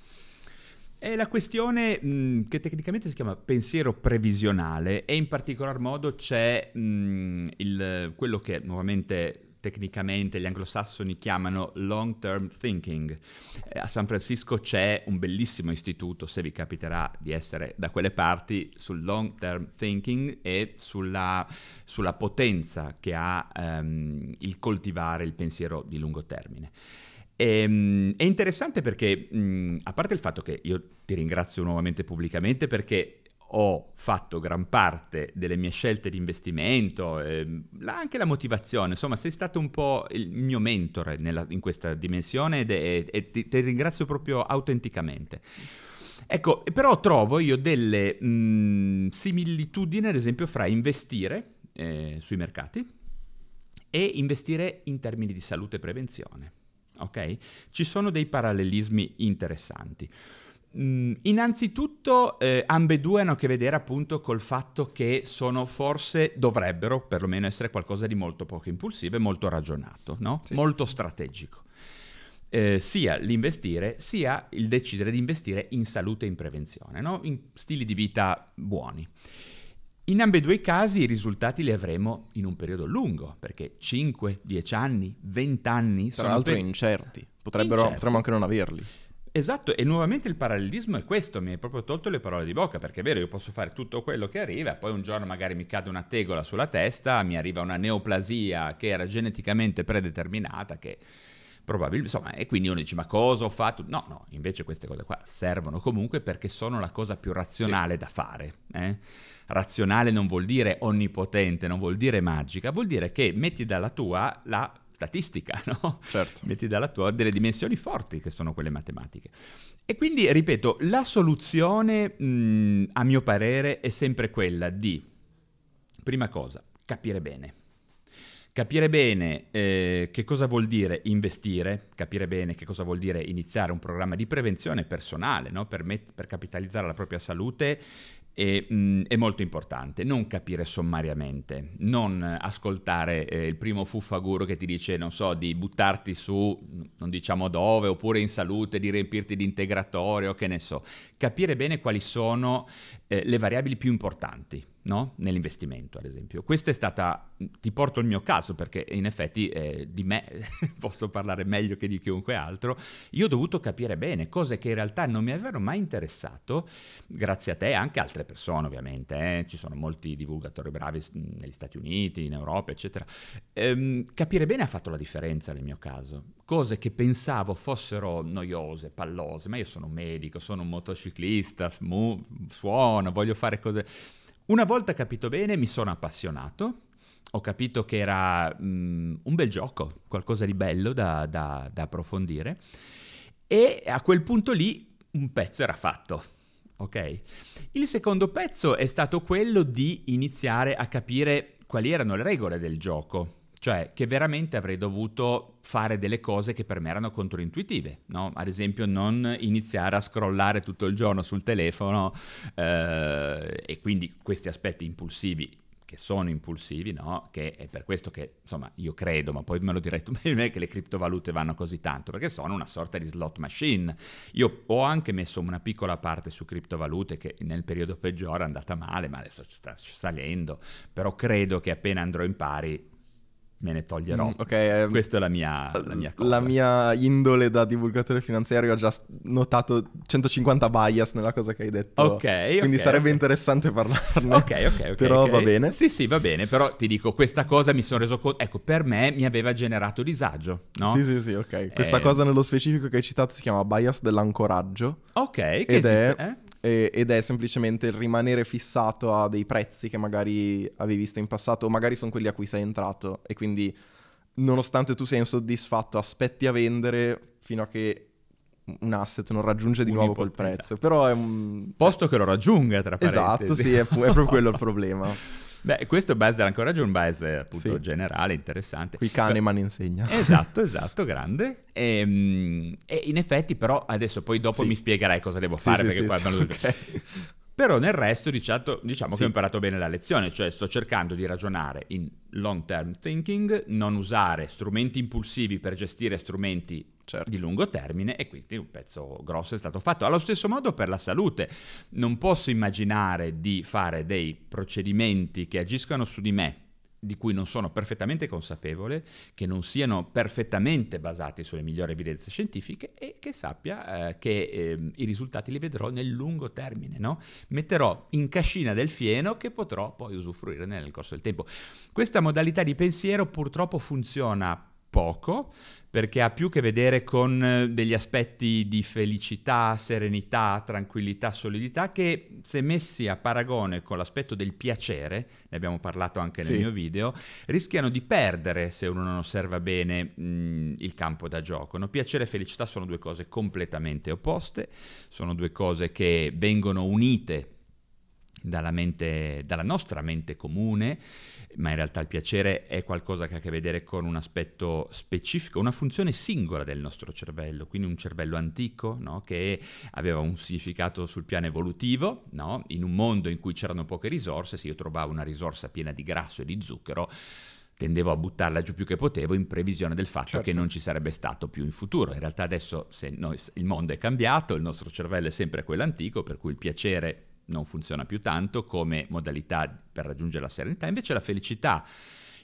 È la questione mh, mm, che tecnicamente si chiama pensiero previsionale e in particolar modo c'è mh, mm, il, quello che nuovamente tecnicamente gli anglosassoni chiamano long term thinking. Eh, a San Francisco c'è un bellissimo istituto, se vi capiterà di essere da quelle parti, sul long term thinking e sulla, sulla potenza che ha ehm, il coltivare il pensiero di lungo termine. Ehm, è interessante perché, a parte il fatto che io ti ringrazio nuovamente pubblicamente perché ho fatto gran parte delle mie scelte di investimento, eh, anche la motivazione, insomma sei stato un po' il mio mentore nella, in questa dimensione e ti, ti ringrazio proprio autenticamente. Ecco, però trovo io delle mh, mm, similitudini, ad esempio, fra investire eh, sui mercati e investire in termini di salute e prevenzione. Ok? Ci sono dei parallelismi interessanti. Mm, innanzitutto eh, ambedue hanno a che vedere appunto col fatto che sono forse, dovrebbero perlomeno essere qualcosa di molto poco impulsivo e molto ragionato, no? sì. molto strategico. Eh, sia l'investire sia il decidere di investire in salute e in prevenzione, no? in stili di vita buoni. In ambedue i casi i risultati li avremo in un periodo lungo, perché 5, 10 anni, 20 anni... Tra l'altro per... incerti, Potrebbero, incerti. potremmo anche non averli. Esatto, e nuovamente il parallelismo è questo, mi hai proprio tolto le parole di bocca, perché è vero, io posso fare tutto quello che arriva, poi un giorno magari mi cade una tegola sulla testa, mi arriva una neoplasia che era geneticamente predeterminata, che probabilmente, insomma, e quindi uno dice ma cosa ho fatto? No, no, invece queste cose qua servono comunque perché sono la cosa più razionale sì. da fare. Eh? Razionale non vuol dire onnipotente, non vuol dire magica, vuol dire che metti dalla tua la statistica, no? Certo. Metti dalla tua delle dimensioni forti che sono quelle matematiche. E quindi, ripeto, la soluzione, mh, a mio parere, è sempre quella di, prima cosa, capire bene. Capire bene eh, che cosa vuol dire investire, capire bene che cosa vuol dire iniziare un programma di prevenzione personale, no? per, met- per capitalizzare la propria salute è, mh, mm, è molto importante. Non capire sommariamente, non ascoltare eh, il primo fuffaguro che ti dice, non so, di buttarti su, non diciamo dove, oppure in salute, di riempirti di integratorio, che ne so. Capire bene quali sono eh, le variabili più importanti no? nell'investimento, ad esempio. Questa è stata, ti porto il mio caso perché in effetti eh, di me posso parlare meglio che di chiunque altro, io ho dovuto capire bene cose che in realtà non mi avevano mai interessato, grazie a te e anche altre persone ovviamente, eh. ci sono molti divulgatori bravi negli Stati Uniti, in Europa, eccetera. Ehm, capire bene ha fatto la differenza nel mio caso, cose che pensavo fossero noiose, pallose, ma io sono un medico, sono un motociclista, mu- suono, voglio fare cose una volta capito bene mi sono appassionato, ho capito che era mh, mm, un bel gioco, qualcosa di bello da, da, da approfondire e a quel punto lì un pezzo era fatto. Ok? Il secondo pezzo è stato quello di iniziare a capire quali erano le regole del gioco cioè che veramente avrei dovuto fare delle cose che per me erano controintuitive, no? ad esempio non iniziare a scrollare tutto il giorno sul telefono eh, e quindi questi aspetti impulsivi che sono impulsivi, no? Che è per questo che, insomma, io credo, ma poi me lo direi tu bene, che le criptovalute vanno così tanto, perché sono una sorta di slot machine. Io ho anche messo una piccola parte su criptovalute che nel periodo peggiore è andata male, ma adesso sta salendo, però credo che appena andrò in pari me ne toglierò. Mm, okay, ehm, Questa è la mia, la mia cosa. La mia indole da divulgatore finanziario ha già notato 150 bias nella cosa che hai detto. Ok. Quindi okay, sarebbe okay. interessante parlarne. Ok, ok, ok. Però va bene. Sì, sì, va bene. Però ti dico, questa cosa mi sono reso conto... Ecco, per me mi aveva generato disagio, no? Sì, sì, sì, ok. Questa eh... cosa nello specifico che hai citato si chiama bias dell'ancoraggio. Ok, che ed esiste... È... Eh? ed è semplicemente il rimanere fissato a dei prezzi che magari avevi visto in passato o magari sono quelli a cui sei entrato e quindi nonostante tu sia insoddisfatto aspetti a vendere fino a che un asset non raggiunge di nuovo quel esatto. prezzo. Esatto. Però è un... Posto che lo raggiunga, tra esatto, parentesi. Esatto, sì, è, pu- è proprio quello il problema. Beh, questo buzzer ancora oggi è un buzzer appunto sì. generale, interessante. Qui Kahneman però... insegna. Esatto, esatto, grande. E, ehm, e, in effetti però adesso poi dopo sì. mi spiegherai cosa devo fare perché sì, qua sì, okay. Però nel resto diciamo, diciamo sì. che ho imparato bene la lezione, cioè sto cercando di ragionare in long term thinking, non usare strumenti impulsivi per gestire strumenti Certo. di lungo termine e quindi un pezzo grosso è stato fatto. Allo stesso modo per la salute, non posso immaginare di fare dei procedimenti che agiscano su di me di cui non sono perfettamente consapevole, che non siano perfettamente basati sulle migliori evidenze scientifiche e che sappia eh, che eh, i risultati li vedrò nel lungo termine, no? Metterò in cascina del fieno che potrò poi usufruire nel corso del tempo. Questa modalità di pensiero purtroppo funziona poco perché ha più che vedere con eh, degli aspetti di felicità, serenità, tranquillità, solidità che se messi a paragone con l'aspetto del piacere, ne abbiamo parlato anche nel sì. mio video, rischiano di perdere se uno non osserva bene mh, mm, il campo da gioco. No? Piacere e felicità sono due cose completamente opposte, sono due cose che vengono unite dalla, mente, dalla nostra mente comune ma in realtà il piacere è qualcosa che ha a che vedere con un aspetto specifico, una funzione singola del nostro cervello, quindi un cervello antico no? che aveva un significato sul piano evolutivo, no? in un mondo in cui c'erano poche risorse, se io trovavo una risorsa piena di grasso e di zucchero, tendevo a buttarla giù più che potevo in previsione del fatto certo. che non ci sarebbe stato più in futuro. In realtà adesso noi, il mondo è cambiato, il nostro cervello è sempre quello antico, per cui il piacere non funziona più tanto come modalità per raggiungere la serenità, invece la felicità,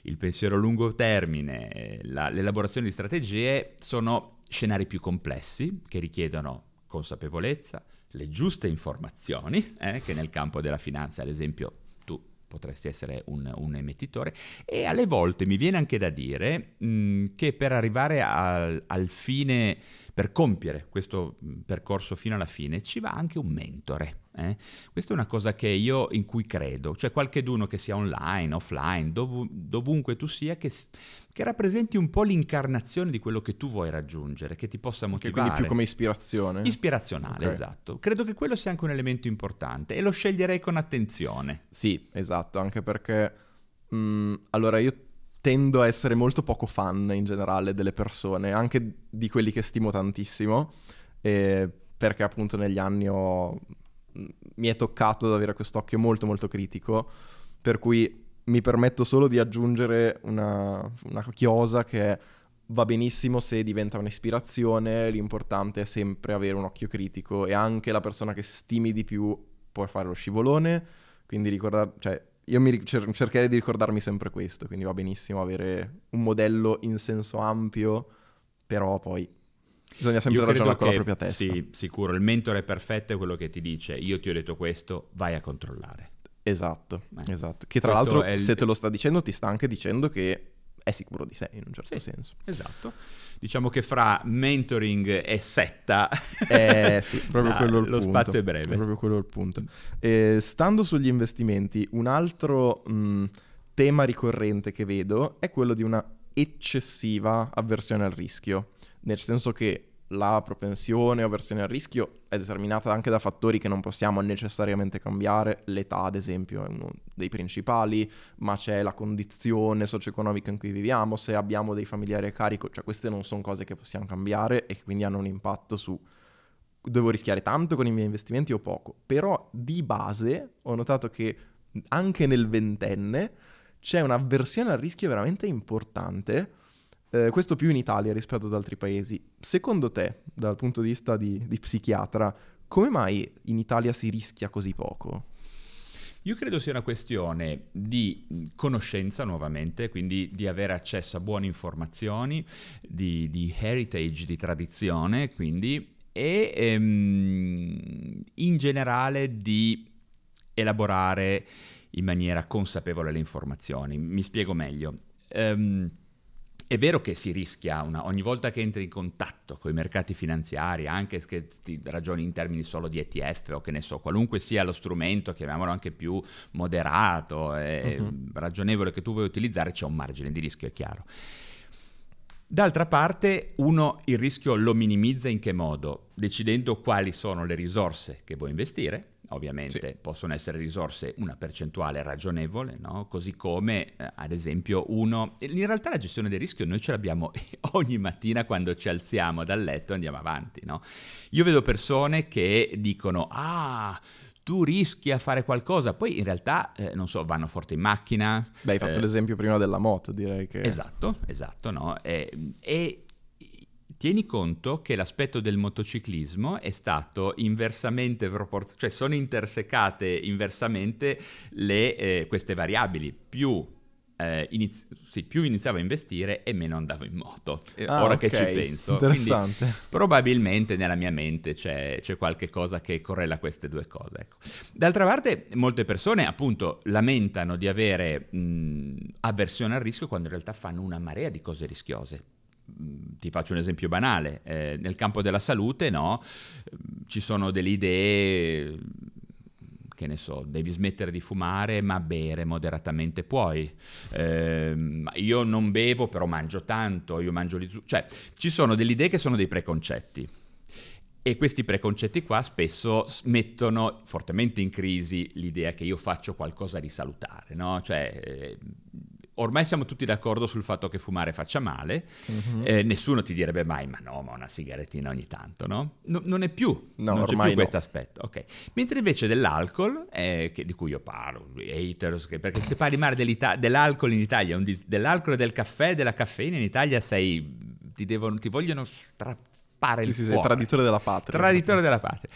il pensiero a lungo termine, eh, la, l'elaborazione di strategie sono scenari più complessi che richiedono consapevolezza, le giuste informazioni, eh, che nel campo della finanza ad esempio tu potresti essere un, un emettitore, e alle volte mi viene anche da dire mh, che per arrivare al, al fine, per compiere questo percorso fino alla fine, ci va anche un mentore eh? Questa è una cosa che io in cui credo, cioè qualcheduno che sia online, offline, dov- dovunque tu sia, che, che, rappresenti un po' l'incarnazione di quello che tu vuoi raggiungere, che ti possa motivare. Che quindi più come ispirazione. Ispirazionale, okay. esatto. Credo che quello sia anche un elemento importante e lo sceglierei con attenzione. Sì, esatto, anche perché... Mh, mm, allora io tendo a essere molto poco fan in generale delle persone, anche di quelli che stimo tantissimo. E perché appunto negli anni ho mi è toccato ad avere occhio molto molto critico, per cui mi permetto solo di aggiungere una, una chiosa che va benissimo se diventa un'ispirazione, l'importante è sempre avere un occhio critico e anche la persona che stimi di più può fare lo scivolone, quindi ricordare, cioè io mi cer- cercherei di ricordarmi sempre questo, quindi va benissimo avere un modello in senso ampio, però poi Bisogna sempre ragionare che, con la propria testa. Sì, sicuro. Il mentore perfetto è quello che ti dice: Io ti ho detto questo, vai a controllare. Esatto, eh. esatto. Che tra questo l'altro, il... se te lo sta dicendo, ti sta anche dicendo che è sicuro di sé in un certo sì, senso. Esatto. Diciamo che fra mentoring e setta, eh, sì, proprio ah, quello il lo punto. spazio è breve. È proprio quello il punto. Eh, stando sugli investimenti, un altro mh, tema ricorrente che vedo è quello di una eccessiva avversione al rischio nel senso che la propensione o versione al rischio è determinata anche da fattori che non possiamo necessariamente cambiare, l'età ad esempio è uno dei principali, ma c'è la condizione socio-economica in cui viviamo, se abbiamo dei familiari a carico, cioè queste non sono cose che possiamo cambiare e quindi hanno un impatto su devo rischiare tanto con i miei investimenti o poco, però di base ho notato che anche nel ventenne c'è un'avversione al rischio veramente importante eh, questo più in Italia rispetto ad altri paesi. Secondo te, dal punto di vista di, di psichiatra, come mai in Italia si rischia così poco? Io credo sia una questione di mm, conoscenza nuovamente, quindi di avere accesso a buone informazioni, di, di heritage, di tradizione, quindi, e ehm, in generale di elaborare in maniera consapevole le informazioni. Mi spiego meglio. Um, è vero che si rischia una, ogni volta che entri in contatto con i mercati finanziari, anche se ti ragioni in termini solo di ETF o che ne so, qualunque sia lo strumento, chiamiamolo anche più moderato e uh-huh. ragionevole che tu vuoi utilizzare, c'è un margine di rischio, è chiaro. D'altra parte, uno il rischio lo minimizza in che modo? Decidendo quali sono le risorse che vuoi investire, ovviamente sì. possono essere risorse una percentuale ragionevole, no? così come eh, ad esempio uno... In realtà la gestione del rischio noi ce l'abbiamo ogni mattina quando ci alziamo dal letto e andiamo avanti. No? Io vedo persone che dicono, ah, tu rischi a fare qualcosa, poi in realtà, eh, non so, vanno forte in macchina. Beh, hai fatto eh, l'esempio prima della moto, direi che... Esatto, esatto, no? e, e Tieni conto che l'aspetto del motociclismo è stato inversamente proporzionale, cioè sono intersecate inversamente le, eh, queste variabili, più eh, iniz- sì, più iniziavo a investire e meno andavo in moto. Eh, ah, ora okay. che ci penso. Interessante. Quindi, probabilmente nella mia mente c'è, c'è, qualche cosa che correla queste due cose. Ecco. D'altra parte, molte persone appunto lamentano di avere mh, avversione al rischio quando in realtà fanno una marea di cose rischiose ti faccio un esempio banale, eh, nel campo della salute no, ci sono delle idee che ne so, devi smettere di fumare ma bere moderatamente puoi. Eh, io non bevo però mangio tanto, io mangio gli zuccheri. Cioè, ci sono delle idee che sono dei preconcetti. E questi preconcetti qua spesso mettono fortemente in crisi l'idea che io faccio qualcosa di salutare, no? Cioè, eh, ormai siamo tutti d'accordo sul fatto che fumare faccia male, uh-huh. eh, nessuno ti direbbe mai ma no, ma una sigarettina ogni tanto, no? no non è più, no, non c'è più no. questo aspetto, okay. Mentre invece dell'alcol, eh, che, di cui io parlo, haters, che, perché se parli male dell'alcol in Italia, dis- dell'alcol e del caffè, della caffeina in Italia sei, ti, devono, ti vogliono strappare il sì, cuore. Sei traditore della patria. Traditore della patria.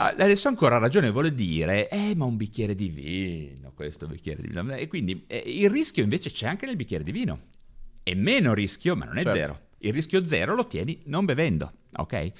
Ah, adesso ha ancora ragione vuole dire, eh ma un bicchiere di vino, questo bicchiere di vino. E quindi eh, il rischio invece c'è anche nel bicchiere di vino. È meno rischio, ma non è certo. zero. Il rischio zero lo tieni non bevendo, ok?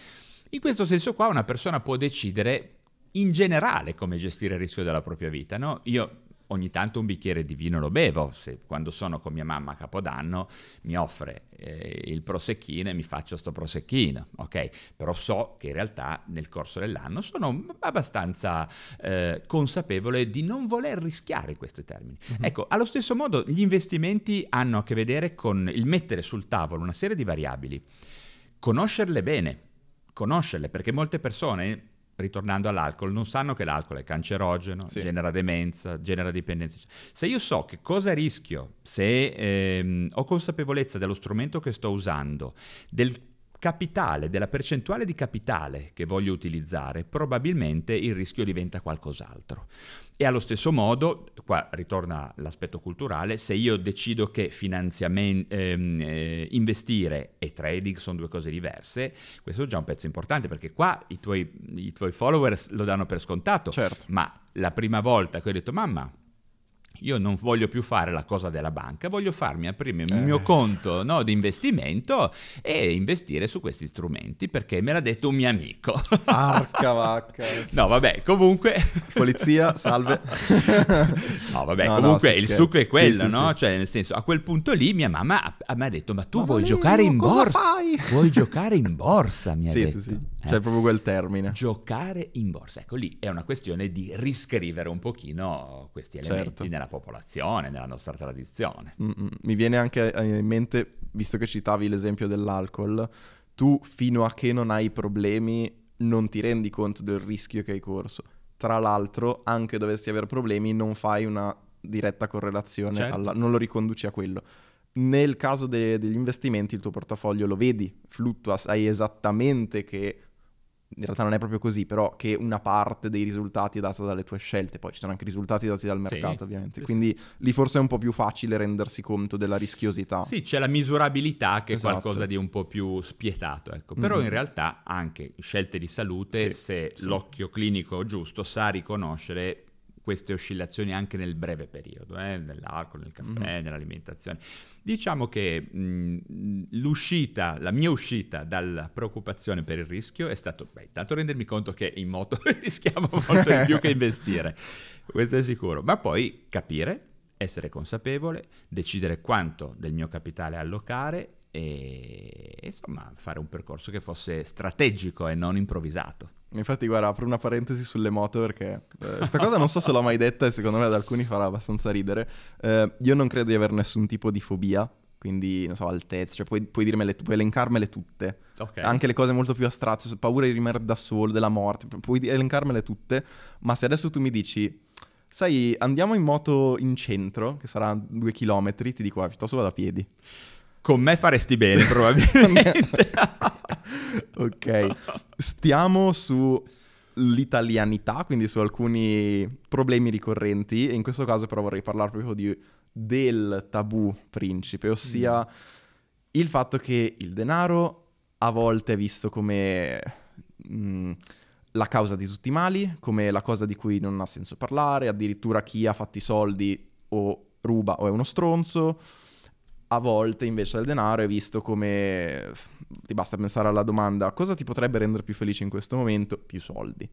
In questo senso qua una persona può decidere in generale come gestire il rischio della propria vita, no? Io ogni tanto un bicchiere di vino lo bevo, se, quando sono con mia mamma a Capodanno mi offre eh, il prosecchino e mi faccio sto prosecchino, ok? Però so che in realtà nel corso dell'anno sono abbastanza eh, consapevole di non voler rischiare questi termini. Mm-hmm. Ecco, allo stesso modo gli investimenti hanno a che vedere con il mettere sul tavolo una serie di variabili, conoscerle bene, conoscerle perché molte persone ritornando all'alcol, non sanno che l'alcol è cancerogeno, sì. genera demenza, genera dipendenza. Se io so che cosa rischio, se ehm, ho consapevolezza dello strumento che sto usando, del capitale, della percentuale di capitale che voglio utilizzare, probabilmente il rischio diventa qualcos'altro. E allo stesso modo, qua ritorna l'aspetto culturale, se io decido che ehm, eh, investire e trading sono due cose diverse, questo è già un pezzo importante perché qua i tuoi, i tuoi follower lo danno per scontato, certo. ma la prima volta che ho detto mamma io non voglio più fare la cosa della banca, voglio farmi aprire eh. il mio eh. conto no, di investimento e investire su questi strumenti perché me l'ha detto un mio amico. Arca vacca. no, vabbè, comunque... Polizia, salve. no, vabbè, no, comunque no, il trucco è quello, sì, sì, no? Sì. Cioè, nel senso, a quel punto lì mia mamma mi ha detto, ma tu ma vuoi giocare in borsa? Fai? Vuoi giocare in borsa, mi ha sì, detto. Sì, sì, eh? c'è proprio quel termine. Giocare in borsa. Ecco, lì è una questione di riscrivere un pochino questi elementi certo. nella popolazione, nella nostra tradizione. Mm-mm. Mi viene anche eh, in mente, visto che citavi l'esempio dell'alcol, tu fino a che non hai problemi non ti rendi conto del rischio che hai corso. Tra l'altro, anche dovessi avere problemi, non fai una diretta correlazione, certo. alla, non lo riconduci a quello. Nel caso de- degli investimenti, il tuo portafoglio lo vedi, fluttua, sai esattamente che in realtà non è proprio così, però che una parte dei risultati è data dalle tue scelte, poi ci sono anche risultati dati dal mercato sì, ovviamente, sì, quindi sì. lì forse è un po' più facile rendersi conto della rischiosità. Sì, c'è la misurabilità che esatto. è qualcosa di un po' più spietato, ecco. però mm-hmm. in realtà anche scelte di salute, se l'occhio clinico giusto sa riconoscere queste oscillazioni anche nel breve periodo, eh, nell'alcol, nel caffè, mm-hmm. nell'alimentazione. Diciamo che mh, l'uscita, la mia uscita dalla preoccupazione per il rischio è stato, beh, intanto rendermi conto che in moto rischiamo molto di più che investire, questo è sicuro, ma poi capire essere consapevole, decidere quanto del mio capitale allocare e insomma fare un percorso che fosse strategico e non improvvisato. Infatti, guarda, apro una parentesi sulle moto perché eh, questa cosa non so se l'ho mai detta e secondo me ad alcuni farà abbastanza ridere. Eh, io non credo di avere nessun tipo di fobia, quindi non so, altezza, cioè puoi, puoi, dirmele, puoi elencarmele tutte. Okay. Anche le cose molto più astratte, cioè, paura di rimanere da solo, della morte, puoi elencarmele tutte, ma se adesso tu mi dici... Sai, andiamo in moto in centro, che sarà due chilometri, ti dico, ah, piuttosto vado a piedi. Con me faresti bene, probabilmente. ok, stiamo sull'italianità, quindi su alcuni problemi ricorrenti, e in questo caso però vorrei parlare proprio di, del tabù principe, ossia mm. il fatto che il denaro a volte è visto come... Mh, mm, la causa di tutti i mali, come la cosa di cui non ha senso parlare, addirittura chi ha fatto i soldi o ruba o è uno stronzo, a volte invece il denaro è visto come ti basta pensare alla domanda cosa ti potrebbe rendere più felice in questo momento? Più soldi.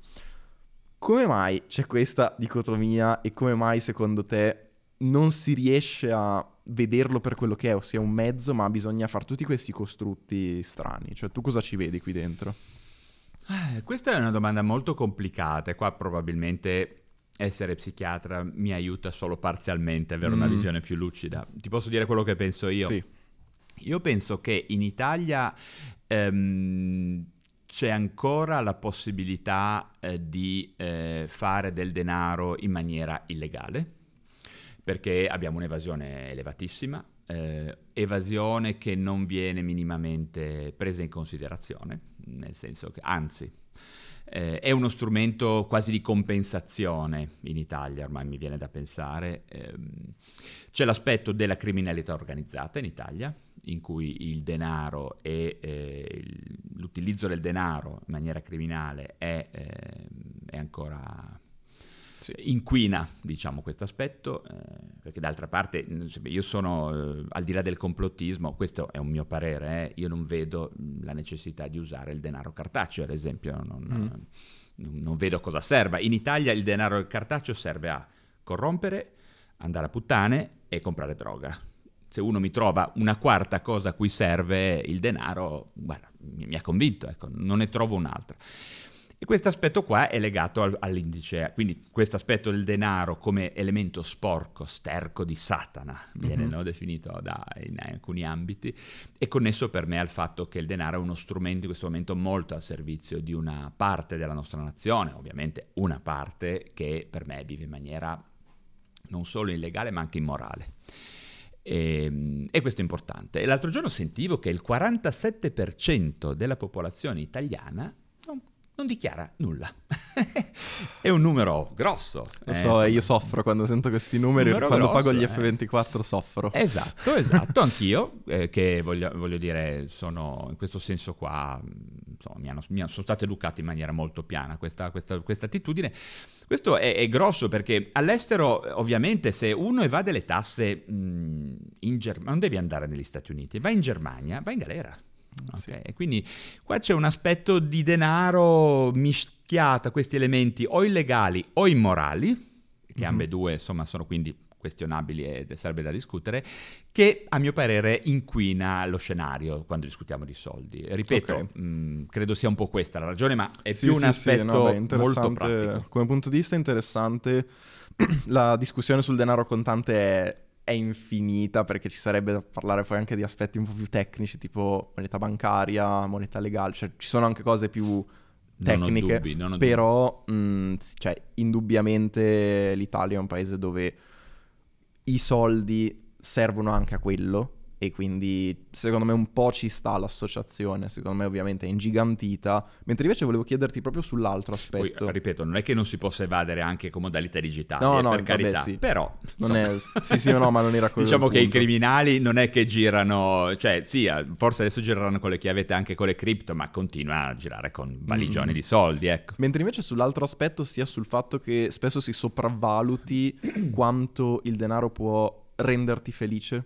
Come mai c'è questa dicotomia e come mai secondo te non si riesce a vederlo per quello che è, ossia un mezzo, ma bisogna fare tutti questi costrutti strani? Cioè tu cosa ci vedi qui dentro? Eh, questa è una domanda molto complicata e qua probabilmente essere psichiatra mi aiuta solo parzialmente avere mm. una visione più lucida. Ti posso dire quello che penso io? Sì. Io penso che in Italia ehm, c'è ancora la possibilità eh, di eh, fare del denaro in maniera illegale, perché abbiamo un'evasione elevatissima, eh, evasione che non viene minimamente presa in considerazione, nel senso che anzi eh, è uno strumento quasi di compensazione in Italia, ormai mi viene da pensare. Eh, c'è l'aspetto della criminalità organizzata in Italia, in cui il denaro e eh, l'utilizzo del denaro in maniera criminale è, ehm, è ancora sì. inquina diciamo, questo aspetto, eh, perché d'altra parte io sono, eh, al di là del complottismo, questo è un mio parere, eh, io non vedo mm, la necessità di usare il denaro cartaceo, ad esempio, non, mm. non vedo cosa serva. In Italia il denaro cartaceo serve a corrompere, andare a puttane e comprare droga. Se uno mi trova una quarta cosa a cui serve il denaro, guarda, mi, mi ha convinto, ecco, non ne trovo un'altra. E questo aspetto qua è legato al, all'indice, quindi questo aspetto del denaro come elemento sporco, sterco di Satana, viene mm-hmm. no, definito da, in alcuni ambiti, è connesso per me al fatto che il denaro è uno strumento in questo momento molto al servizio di una parte della nostra nazione, ovviamente una parte che per me vive in maniera non solo illegale ma anche immorale. E, ehm, e, questo è importante. l'altro giorno sentivo che il 47% della popolazione italiana non dichiara nulla. è un numero grosso. Lo eh, so, eh, io soffro quando sento questi numeri, quando grosso, pago gli F24 eh. soffro. Esatto, esatto, anch'io, eh, che voglio, voglio, dire, sono in questo senso qua, mm, insomma, mi hanno, mi hanno, sono stato educato in maniera molto piana questa, questa, questa attitudine. Questo è, è, grosso perché all'estero, ovviamente, se uno evade le tasse mh, mm, in Germania, non devi andare negli Stati Uniti, vai in Germania, vai in galera. Okay. Sì. Quindi qua c'è un aspetto di denaro mischiato a questi elementi o illegali o immorali, che mhm. ambe due insomma sono quindi questionabili ed sarebbe da discutere, che a mio parere inquina lo scenario quando discutiamo di soldi. Ripeto, okay. mh, mm, credo sia un po' questa la ragione, ma è sì, più sì, un aspetto sì, no, molto pratico. Come punto di vista interessante, la discussione sul denaro contante è è infinita perché ci sarebbe da parlare poi anche di aspetti un po' più tecnici, tipo moneta bancaria, moneta legale, cioè ci sono anche cose più tecniche, non dubbi, non però mh, mm, cioè, indubbiamente l'Italia è un paese dove i soldi servono anche a quello e quindi secondo me un po' ci sta l'associazione, secondo me ovviamente è ingigantita, mentre invece volevo chiederti proprio sull'altro aspetto. Poi, ripeto, non è che non si possa evadere anche con modalità digitali, no, eh, no, per vabbè, carità, sì. però... Non è... sì, sì, no, ma non era così. Diciamo che punto. i criminali non è che girano, cioè sì, forse adesso gireranno con le chiavette anche con le cripto, ma continua a girare con valigioni mm. di soldi, ecco. Mentre invece sull'altro aspetto sia sul fatto che spesso si sopravvaluti quanto il denaro può renderti felice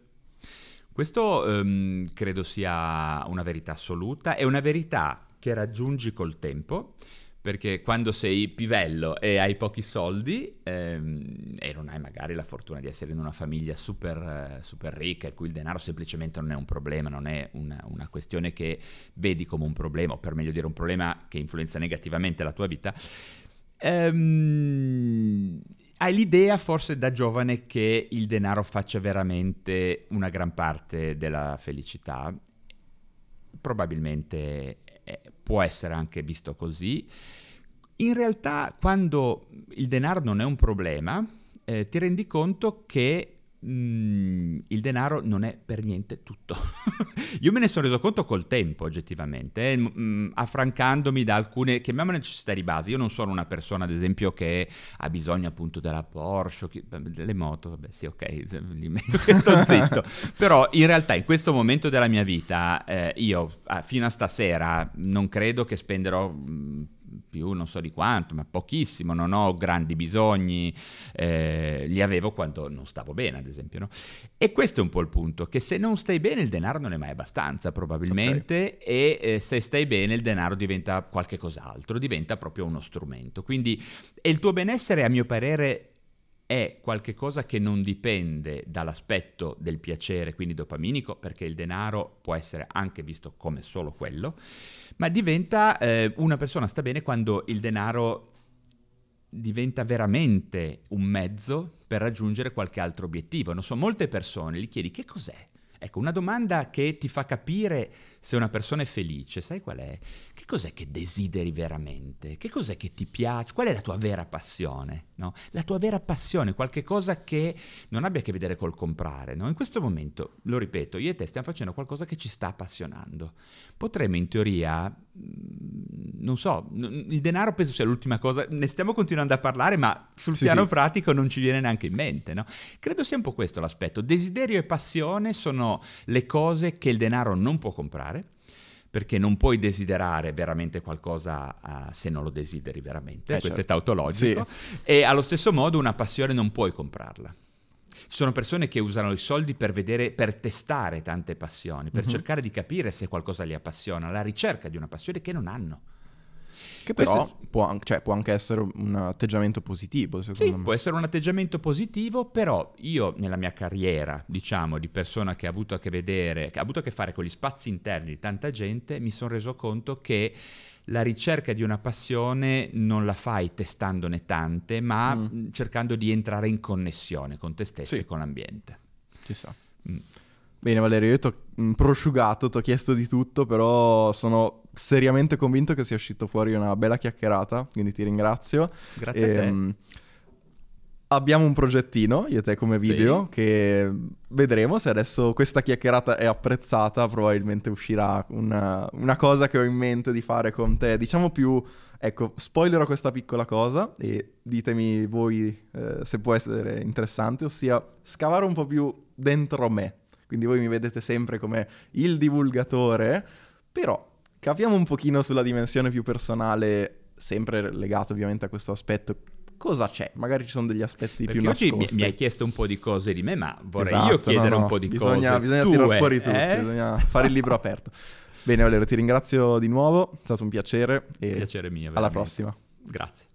questo ehm, credo sia una verità assoluta, è una verità che raggiungi col tempo, perché quando sei pivello e hai pochi soldi ehm, e non hai magari la fortuna di essere in una famiglia super, super ricca, in cui il denaro semplicemente non è un problema, non è una, una, questione che vedi come un problema, o per meglio dire un problema che influenza negativamente la tua vita, ehm, hai l'idea forse da giovane che il denaro faccia veramente una gran parte della felicità, probabilmente eh, può essere anche visto così. In realtà quando il denaro non è un problema, eh, ti rendi conto che Mm, il denaro non è per niente tutto. Io me ne sono reso conto col tempo, oggettivamente, eh, mm, affrancandomi da alcune, chiamiamole necessità di base. Io non sono una persona, ad esempio, che ha bisogno appunto della Porsche, che, delle moto, vabbè sì, ok, sto zitto. Però in realtà in questo momento della mia vita, eh, io ah, fino a stasera non credo che spenderò... Mh, mm, più non so di quanto, ma pochissimo, non ho grandi bisogni, eh, li avevo quando non stavo bene, ad esempio. No? E questo è un po' il punto, che se non stai bene il denaro non è mai abbastanza probabilmente okay. e eh, se stai bene il denaro diventa qualche cos'altro, diventa proprio uno strumento. Quindi e il tuo benessere, a mio parere, è qualcosa che non dipende dall'aspetto del piacere, quindi dopaminico, perché il denaro può essere anche visto come solo quello, ma diventa eh, una persona sta bene quando il denaro diventa veramente un mezzo per raggiungere qualche altro obiettivo. Non so, molte persone gli chiedi che cos'è Ecco, una domanda che ti fa capire se una persona è felice, sai qual è? Che cos'è che desideri veramente? Che cos'è che ti piace? Qual è la tua vera passione? No? La tua vera passione, qualche cosa che non abbia a che vedere col comprare. No? In questo momento, lo ripeto, io e te stiamo facendo qualcosa che ci sta appassionando. Potremmo in teoria non so, il denaro penso sia l'ultima cosa, ne stiamo continuando a parlare, ma sul sì, piano sì. pratico non ci viene neanche in mente, no? Credo sia un po' questo l'aspetto. Desiderio e passione sono le cose che il denaro non può comprare, perché non puoi desiderare veramente qualcosa uh, se non lo desideri veramente, eh, questo certo. è tautologico, sì. e allo stesso modo una passione non puoi comprarla. Ci sono persone che usano i soldi per vedere, per testare tante passioni, per mm-hmm. cercare di capire se qualcosa li appassiona, alla ricerca di una passione che non hanno. Che però essere... può, anche, cioè, può, anche essere un atteggiamento positivo, secondo sì, me. Può essere un atteggiamento positivo, però io nella mia carriera, diciamo, di persona che ha avuto a che vedere, che ha avuto a che fare con gli spazi interni di tanta gente, mi sono reso conto che la ricerca di una passione non la fai testandone tante, ma mm. mm. cercando di entrare in connessione con te stesso sì. e con l'ambiente. Ci sa. Mm. Bene Valerio, io ti ho mm, prosciugato, ti ho chiesto di tutto, però sono seriamente convinto che sia uscito fuori una bella chiacchierata, quindi ti ringrazio. Grazie e, a te. Ehm, abbiamo un progettino, io e te come video, sì. che vedremo se adesso questa chiacchierata è apprezzata, probabilmente uscirà una, una, cosa che ho in mente di fare con te, diciamo più, ecco, spoilerò questa piccola cosa e ditemi voi eh, se può essere interessante, ossia scavare un po' più dentro me, quindi voi mi vedete sempre come il divulgatore, però capiamo un pochino sulla dimensione più personale sempre legato ovviamente a questo aspetto cosa c'è, magari ci sono degli aspetti Perché più nascosti. Mi, mi hai chiesto un po' di cose di me, ma vorrei esatto, io chiedere no, no. un po' di bisogna, cose. Bisogna tirare eh? fuori eh? tutto, bisogna fare il libro aperto. Bene Valerio, ti ringrazio di nuovo, è stato un piacere e piacere mio, veramente. alla prossima. Grazie.